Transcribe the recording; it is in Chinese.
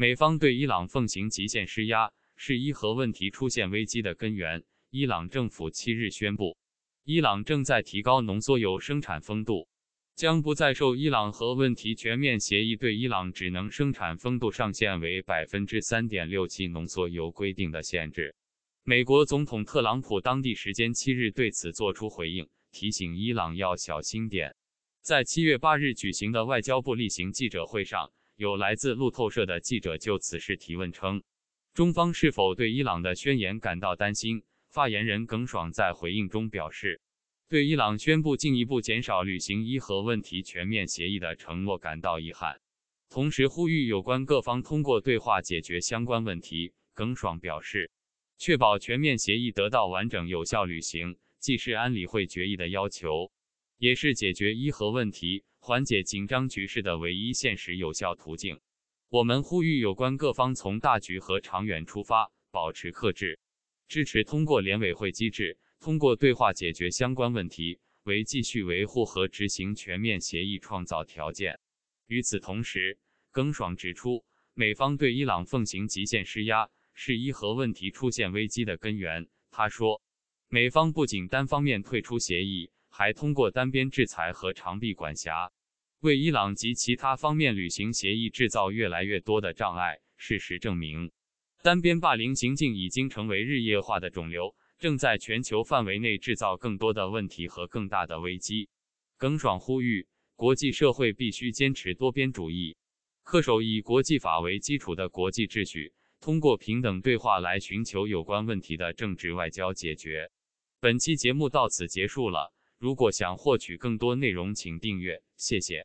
美方对伊朗奉行极限施压，是伊核问题出现危机的根源。伊朗政府七日宣布，伊朗正在提高浓缩铀生产丰度，将不再受伊朗核问题全面协议对伊朗只能生产丰度上限为百分之三点六七浓缩铀规定的限制。美国总统特朗普当地时间七日对此作出回应，提醒伊朗要小心点。在七月八日举行的外交部例行记者会上。有来自路透社的记者就此事提问称：“中方是否对伊朗的宣言感到担心？”发言人耿爽在回应中表示：“对伊朗宣布进一步减少履行伊核问题全面协议的承诺感到遗憾，同时呼吁有关各方通过对话解决相关问题。”耿爽表示：“确保全面协议得到完整有效履行，既是安理会决议的要求。”也是解决伊核问题、缓解紧张局势的唯一现实有效途径。我们呼吁有关各方从大局和长远出发，保持克制，支持通过联委会机制、通过对话解决相关问题，为继续维护和执行全面协议创造条件。与此同时，耿爽指出，美方对伊朗奉行极限施压，是伊核问题出现危机的根源。他说，美方不仅单方面退出协议。还通过单边制裁和长臂管辖，为伊朗及其他方面履行协议制造越来越多的障碍。事实证明，单边霸凌行径已经成为日益化的肿瘤，正在全球范围内制造更多的问题和更大的危机。耿爽呼吁国际社会必须坚持多边主义，恪守以国际法为基础的国际秩序，通过平等对话来寻求有关问题的政治外交解决。本期节目到此结束了。如果想获取更多内容，请订阅，谢谢。